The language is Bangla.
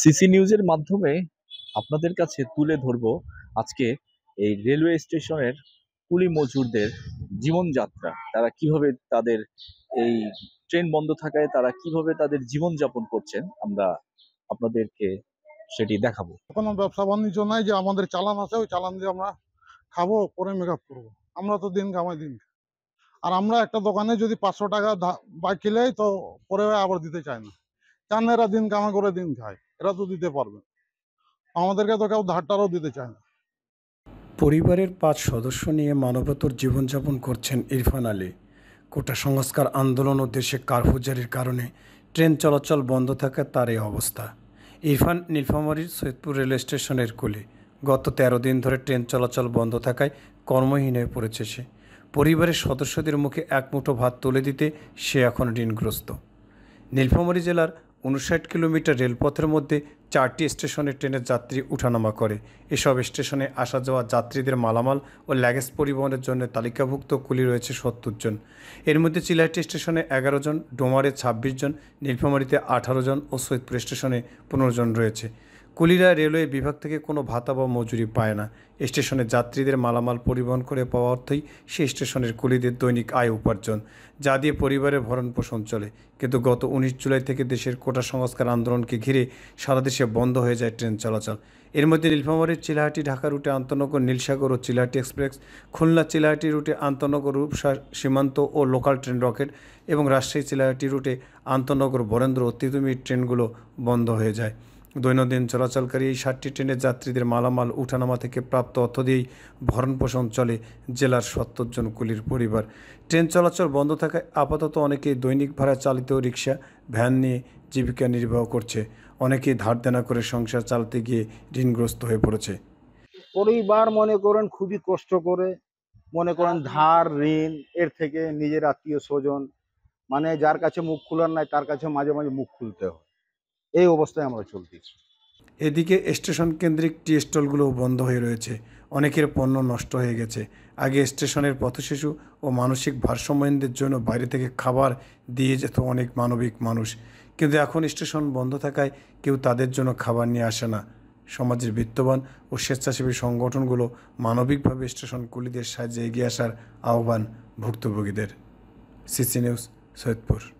সিসি নিউজের মাধ্যমে আপনাদের কাছে তুলে ধরব আজকে এই রেলওয়ে স্টেশনের কুলি মজুরদের জীবনযাত্রা তারা কিভাবে তাদের এই ট্রেন বন্ধ থাকায় তারা কিভাবে তাদের জীবনযাপন করছেন আমরা আপনাদেরকে সেটি দেখাবো কোনো ব্যবসা বাণিজ্য নাই যে আমাদের চালান আছে ওই চালান দিয়ে আমরা খাবো পরে মেক আপ করবো আমরা তো দিন কামাই দিন আর আমরা একটা দোকানে যদি পাঁচশো টাকা বাইক কিনে তো পরে আবার দিতে চাই না কারণ দিন কামা করে দিন খায় এরা তো দিতে পারবে আমাদেরকে তো কেউ ধারটারও দিতে চায় না পরিবারের পাঁচ সদস্য নিয়ে মানবতর জীবনযাপন করছেন ইরফান আলী কোটা সংস্কার আন্দোলন ও দেশে কারফুজারির কারণে ট্রেন চলাচল বন্ধ থাকে তার এই অবস্থা ইরফান নীলফামারীর সৈয়দপুর রেল স্টেশনের কুলি গত ১৩ দিন ধরে ট্রেন চলাচল বন্ধ থাকায় কর্মহীন হয়ে পড়েছে সে পরিবারের সদস্যদের মুখে এক মুঠো ভাত তুলে দিতে সে এখন ঋণগ্রস্ত নীলফামারী জেলার উনষাট কিলোমিটার রেলপথের মধ্যে চারটি স্টেশনে ট্রেনের যাত্রী উঠানামা করে এসব স্টেশনে আসা যাওয়া যাত্রীদের মালামাল ও ল্যাগেজ পরিবহনের জন্য তালিকাভুক্ত কুলি রয়েছে সত্তর জন এর মধ্যে চিলাহাটি স্টেশনে এগারো জন ডোমারে ছাব্বিশ জন নীলফামারিতে আঠারো জন ও সৈয়দপুর স্টেশনে পনেরো জন রয়েছে কুলিরা রেলওয়ে বিভাগ থেকে কোনো ভাতা বা মজুরি পায় না স্টেশনে যাত্রীদের মালামাল পরিবহন করে পাওয়া অর্থেই সে স্টেশনের কুলিদের দৈনিক আয় উপার্জন যা দিয়ে পরিবারের ভরণ পোষণ চলে কিন্তু গত উনিশ জুলাই থেকে দেশের কোটা সংস্কার আন্দোলনকে ঘিরে সারা দেশে বন্ধ হয়ে যায় ট্রেন চলাচল এর মধ্যে নীলফামারীর চিলাহাটি ঢাকা রুটে আন্তনগর নীলসাগর ও চিলাহাটি এক্সপ্রেস খুলনা চিলাহাটি রুটে আন্তনগর রূপসা সীমান্ত ও লোকাল ট্রেন রকেট এবং রাজশাহী চিলাহাটি রুটে আন্তনগর বরেন্দ্র ও তিতুমির ট্রেনগুলো বন্ধ হয়ে যায় দৈনন্দিন চলাচলকারী এই সাতটি ট্রেনের যাত্রীদের মালামাল উঠানামা থেকে প্রাপ্ত অর্থ দিয়েই ভরণপোষণ চলে জেলার সত্তর জন কুলির পরিবার ট্রেন চলাচল বন্ধ থাকায় আপাতত অনেকেই দৈনিক ভাড়া চালিত রিক্সা ভ্যান নিয়ে জীবিকা নির্বাহ করছে অনেকেই ধার দেনা করে সংসার চালাতে গিয়ে ঋণগ্রস্ত হয়ে পড়েছে পরিবার মনে করেন খুবই কষ্ট করে মনে করেন ধার ঋণ এর থেকে নিজের আত্মীয় স্বজন মানে যার কাছে মুখ খোলার নাই তার কাছে মাঝে মাঝে মুখ খুলতে হয় এই অবস্থায় আমরা চলতি এদিকে স্টেশন কেন্দ্রিক টি স্টলগুলোও বন্ধ হয়ে রয়েছে অনেকের পণ্য নষ্ট হয়ে গেছে আগে স্টেশনের পথশিশু ও মানসিক ভারসাম্যহীনদের জন্য বাইরে থেকে খাবার দিয়ে যেত অনেক মানবিক মানুষ কিন্তু এখন স্টেশন বন্ধ থাকায় কেউ তাদের জন্য খাবার নিয়ে আসে না সমাজের বিত্তবান ও স্বেচ্ছাসেবী সংগঠনগুলো মানবিকভাবে স্টেশন কুলিদের সাহায্যে এগিয়ে আসার আহ্বান ভুক্তভোগীদের সিসি নিউজ সৈয়দপুর